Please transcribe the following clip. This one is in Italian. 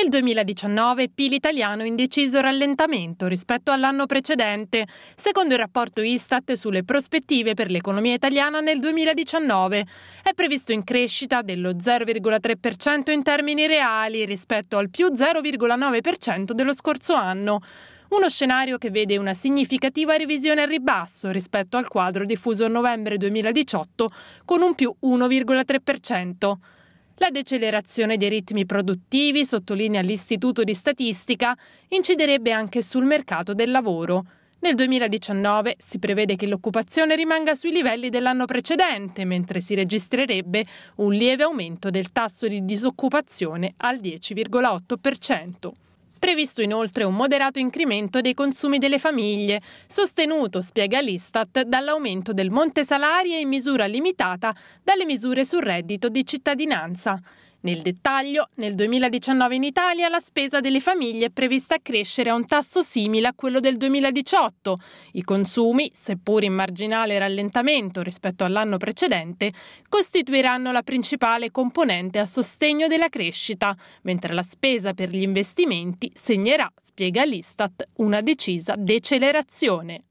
Nel 2019 PIL italiano deciso rallentamento rispetto all'anno precedente, secondo il rapporto Istat sulle prospettive per l'economia italiana nel 2019. È previsto in crescita dello 0,3% in termini reali rispetto al più 0,9% dello scorso anno. Uno scenario che vede una significativa revisione al ribasso rispetto al quadro diffuso a novembre 2018 con un più 1,3%. La decelerazione dei ritmi produttivi, sottolinea l'Istituto di Statistica, inciderebbe anche sul mercato del lavoro. Nel 2019 si prevede che l'occupazione rimanga sui livelli dell'anno precedente, mentre si registrerebbe un lieve aumento del tasso di disoccupazione al 10,8%. Previsto inoltre un moderato incremento dei consumi delle famiglie, sostenuto, spiega l'Istat, dall'aumento del monte salari e in misura limitata dalle misure sul reddito di cittadinanza. Nel dettaglio, nel 2019 in Italia la spesa delle famiglie è prevista crescere a un tasso simile a quello del 2018. I consumi, seppur in marginale rallentamento rispetto all'anno precedente, costituiranno la principale componente a sostegno della crescita, mentre la spesa per gli investimenti segnerà, spiega l'Istat, una decisa decelerazione.